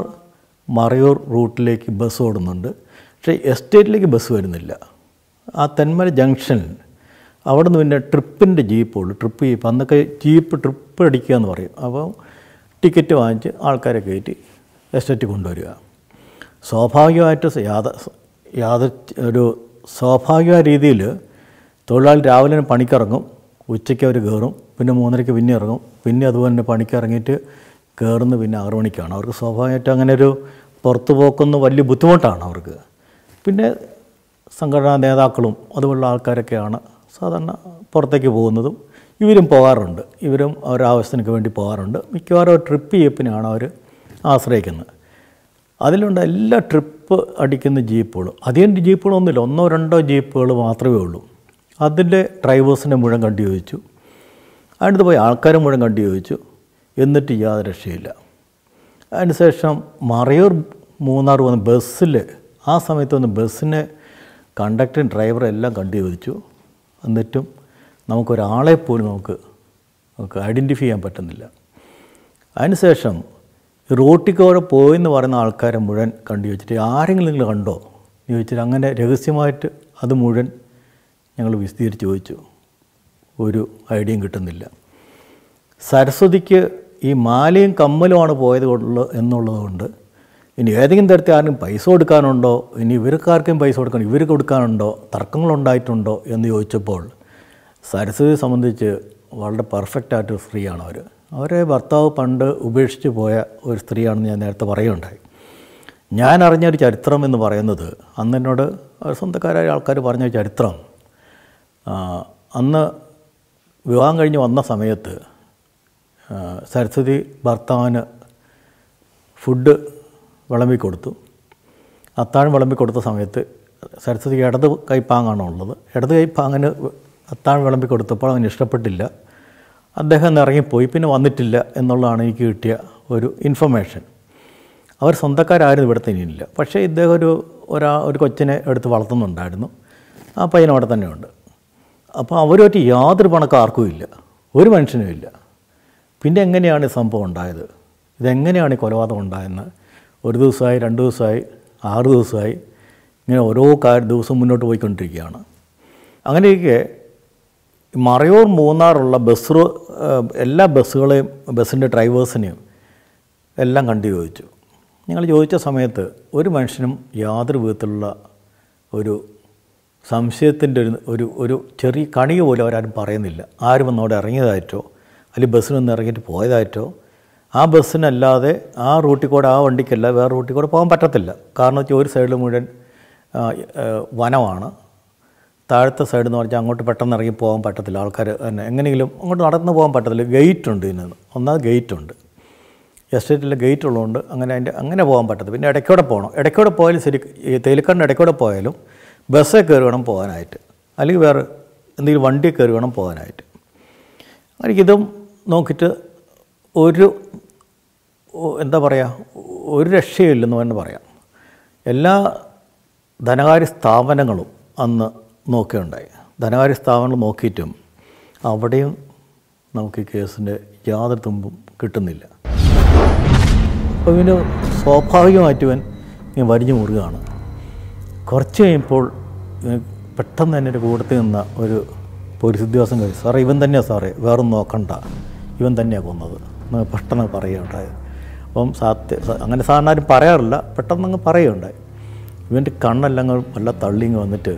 മറയൂർ റൂട്ടിലേക്ക് ബസ് ഓടുന്നുണ്ട് പക്ഷേ എസ്റ്റേറ്റിലേക്ക് ബസ് വരുന്നില്ല ആ തെന്മല ജംഗ്ഷനിൽ അവിടെ നിന്ന് പിന്നെ ട്രിപ്പിൻ്റെ ജീപ്പുള്ളൂ ട്രിപ്പ് ജീപ്പ് അന്നൊക്കെ ജീപ്പ് ട്രിപ്പ് അടിക്കുക എന്ന് പറയും അപ്പോൾ ടിക്കറ്റ് വാങ്ങിച്ച് ആൾക്കാരെ കയറ്റി എസ്റ്റേറ്റ് കൊണ്ടുവരിക സ്വാഭാവികമായിട്ട് യാത യാത ഒരു സ്വാഭാവിക രീതിയിൽ തൊഴിലാളി രാവിലെ പണിക്കിറങ്ങും ഉച്ചയ്ക്ക് അവർ കയറും പിന്നെ മൂന്നരയ്ക്ക് പിന്നെ ഇറങ്ങും പിന്നെ അതുപോലെ തന്നെ പണിക്കിറങ്ങിയിട്ട് കയറുന്നു പിന്നെ ആറു മണിക്കാണ് അവർക്ക് സ്വാഭാവികമായിട്ട് അങ്ങനെ ഒരു പുറത്തു പോക്കുന്ന വലിയ ബുദ്ധിമുട്ടാണ് അവർക്ക് പിന്നെ സംഘടനാ നേതാക്കളും അതുപോലുള്ള ആൾക്കാരൊക്കെയാണ് സാധാരണ പുറത്തേക്ക് പോകുന്നതും ഇവരും പോകാറുണ്ട് ഇവരും അവരുടെ വേണ്ടി പോകാറുണ്ട് മിക്കവാറും ട്രിപ്പ് ജീപ്പിനാണ് അവർ ആശ്രയിക്കുന്നത് അതിലുണ്ട് എല്ലാ ട്രിപ്പ് അടിക്കുന്ന ജീപ്പുകളും അധികം ജീപ്പുകളൊന്നുമില്ല ഒന്നോ രണ്ടോ ജീപ്പുകൾ മാത്രമേ ഉള്ളൂ അതിൻ്റെ ഡ്രൈവേഴ്സിനെ മുഴുവൻ കണ്ടു ചോദിച്ചു അതിനടുത്ത് പോയി ആൾക്കാരെ മുഴുവൻ കണ്ടു ചോദിച്ചു എന്നിട്ട് യാതൊരു രക്ഷയില്ല അതിനുശേഷം മറയൂർ മൂന്നാർ വന്ന് ബസ്സിൽ ആ സമയത്ത് വന്ന് ബസ്സിനെ കണ്ടക്ടറും ഡ്രൈവറും എല്ലാം കണ്ടു ചോദിച്ചു എന്നിട്ടും നമുക്കൊരാളെ പോലും നമുക്ക് നമുക്ക് ഐഡൻറ്റിഫൈ ചെയ്യാൻ പറ്റുന്നില്ല അതിനുശേഷം റോട്ടിക്കോടെ പോയെന്ന് പറയുന്ന ആൾക്കാരെ മുഴുവൻ കണ്ടു ചോദിച്ചിട്ട് ആരെങ്കിലും നിങ്ങൾ കണ്ടോ എന്ന് ചോദിച്ചിട്ട് അങ്ങനെ രഹസ്യമായിട്ട് അത് മുഴുവൻ ഞങ്ങൾ വിശദീകരിച്ച് ചോദിച്ചു ഒരു ഐഡിയയും കിട്ടുന്നില്ല സരസ്വതിക്ക് ഈ മാലയും കമ്മലുമാണ് പോയത് കൊണ്ടുള്ള കൊണ്ട് ഇനി ഏതെങ്കിലും തരത്തിൽ ആരും പൈസ കൊടുക്കാനുണ്ടോ ഇനി ഇവർക്കാർക്കും പൈസ കൊടുക്കണം ഇവർക്ക് കൊടുക്കാനുണ്ടോ തർക്കങ്ങളുണ്ടായിട്ടുണ്ടോ എന്ന് ചോദിച്ചപ്പോൾ സരസ്വതി സംബന്ധിച്ച് വളരെ പെർഫെക്റ്റായിട്ട് സ്ത്രീയാണ് അവർ അവരെ ഭർത്താവ് പണ്ട് ഉപേക്ഷിച്ച് പോയ ഒരു സ്ത്രീയാണെന്ന് ഞാൻ നേരത്തെ പറയുകയുണ്ടായി ഞാൻ അറിഞ്ഞ ഒരു ചരിത്രം എന്ന് പറയുന്നത് അന്ന് എന്നോട് സ്വന്തക്കാരായ ആൾക്കാർ പറഞ്ഞ ചരിത്രം അന്ന് വിവാഹം കഴിഞ്ഞ് വന്ന സമയത്ത് സരസ്വതി ഭർത്താവിന് ഫുഡ് വിളമ്പി കൊടുത്തു അത്താഴം വിളമ്പി കൊടുത്ത സമയത്ത് സരസ്വതിക്ക് ഇടത് കൈപ്പാങ്ങാണ് ഉള്ളത് ഇടത് കൈപ്പാങ്ങിന് അത്താഴം വിളമ്പി കൊടുത്തപ്പോൾ അവന് ഇഷ്ടപ്പെട്ടില്ല അദ്ദേഹം ഇറങ്ങിപ്പോയി പിന്നെ വന്നിട്ടില്ല എന്നുള്ളതാണ് എനിക്ക് കിട്ടിയ ഒരു ഇൻഫർമേഷൻ അവർ സ്വന്തക്കാരാരും ഇവിടെ തന്നെയില്ല പക്ഷേ ഇദ്ദേഹം ഒരു ഒരാ ഒരു കൊച്ചിനെ എടുത്ത് വളർത്തുന്നുണ്ടായിരുന്നു ആ പയ്യൻ അവിടെ തന്നെയുണ്ട് അപ്പോൾ അവരുമായിട്ട് യാതൊരു പണക്കാർക്കും ഇല്ല ഒരു മനുഷ്യനും ഇല്ല പിന്നെ എങ്ങനെയാണ് ഈ സംഭവം ഉണ്ടായത് ഇതെങ്ങനെയാണ് ഈ കൊലപാതകം ഉണ്ടായതെന്ന് ഒരു ദിവസമായി രണ്ട് ദിവസമായി ആറ് ദിവസമായി ഇങ്ങനെ ഓരോ കാര്യം ദിവസം മുന്നോട്ട് പോയിക്കൊണ്ടിരിക്കുകയാണ് അങ്ങനെയൊക്കെ മറയൂർ മൂന്നാറുള്ള ബസ് എല്ലാ ബസ്സുകളെയും ബസ്സിൻ്റെ ഡ്രൈവേഴ്സിനെയും എല്ലാം കണ്ടു ചോദിച്ചു ഞങ്ങൾ ചോദിച്ച സമയത്ത് ഒരു മനുഷ്യനും യാതൊരു വിധത്തിലുള്ള ഒരു സംശയത്തിൻ്റെ ഒരു ഒരു ഒരു ചെറിയ കണിക പോലും അവരാരും പറയുന്നില്ല ആരും ഒന്നവിടെ ഇറങ്ങിയതായിട്ടോ അല്ലെങ്കിൽ ബസ്സിൽ നിന്ന് ഇറങ്ങിയിട്ട് പോയതായിട്ടോ ആ ബസ്സിനല്ലാതെ ആ റൂട്ടിൽ കൂടെ ആ വണ്ടിക്കല്ല വേറെ റൂട്ടിൽ കൂടെ പോകാൻ പറ്റത്തില്ല കാരണം വെച്ചാൽ ഒരു സൈഡിൽ മുഴുവൻ വനമാണ് താഴത്തെ സൈഡ് എന്ന് പറഞ്ഞാൽ അങ്ങോട്ട് പെട്ടെന്ന് ഇറങ്ങി പോകാൻ പറ്റത്തില്ല ആൾക്കാർ തന്നെ എങ്ങനെയെങ്കിലും അങ്ങോട്ട് നടന്ന് പോകാൻ പറ്റത്തില്ല ഗേറ്റ് ഉണ്ട് ഇതിന് ഒന്നാമത് ഗേറ്റ് ഉണ്ട് എസ്റ്റേറ്റിൽ ഗേറ്റ് ഉള്ളതുകൊണ്ട് അങ്ങനെ അതിൻ്റെ അങ്ങനെ പോകാൻ പറ്റത്തില്ല പിന്നെ ഇടയ്ക്കൂടെ പോകണം ഇടയ്ക്കൂടെ പോയാലും ശരി തേലിക്കാടിൻ്റെ ഇടയ്ക്കൂടെ പോയാലും ബസ്സിൽ കയറി വേണം പോകാനായിട്ട് അല്ലെങ്കിൽ വേറെ എന്തെങ്കിലും വണ്ടി കയറി വേണം പോകാനായിട്ട് അങ്ങനെ ഇതും നോക്കിയിട്ട് ഒരു എന്താ പറയുക ഒരു രക്ഷയില്ലെന്ന് തന്നെ പറയാം എല്ലാ ധനകാര്യ സ്ഥാപനങ്ങളും അന്ന് നോക്കുകയുണ്ടായി ധനകാര്യ സ്ഥാപനങ്ങൾ നോക്കിയിട്ടും അവിടെയും നമുക്ക് ഈ കേസിൻ്റെ യാതൊരു തുമ്പും കിട്ടുന്നില്ല അപ്പോൾ ഇതിന് സ്വാഭാവികമായിട്ട് ഇവൻ ഇങ്ങനെ വരിഞ്ഞു മുറുകയാണ് കുറച്ച് കഴിയുമ്പോൾ പെട്ടെന്ന് തന്നെ ഒരു കൂട്ടത്തിൽ നിന്ന ഒരു പോലീസ് ഉദ്യോഗസ്ഥൻ കഴിച്ചു സാറേ ഇവൻ തന്നെയാണ് സാറേ വേറൊന്നും നോക്കണ്ട ഇവൻ തന്നെയാണ് കൊന്നത് പെട്ടെന്ന് പറയുക ഉണ്ടായത് അപ്പം സാത്യ അങ്ങനെ സാധാരണ ആരും പറയാറില്ല പെട്ടെന്ന് അങ്ങ് പറയുകയുണ്ടായി ഇവൻ്റെ കണ്ണെല്ലാം വല്ല തള്ളിങ്ങ് വന്നിട്ട്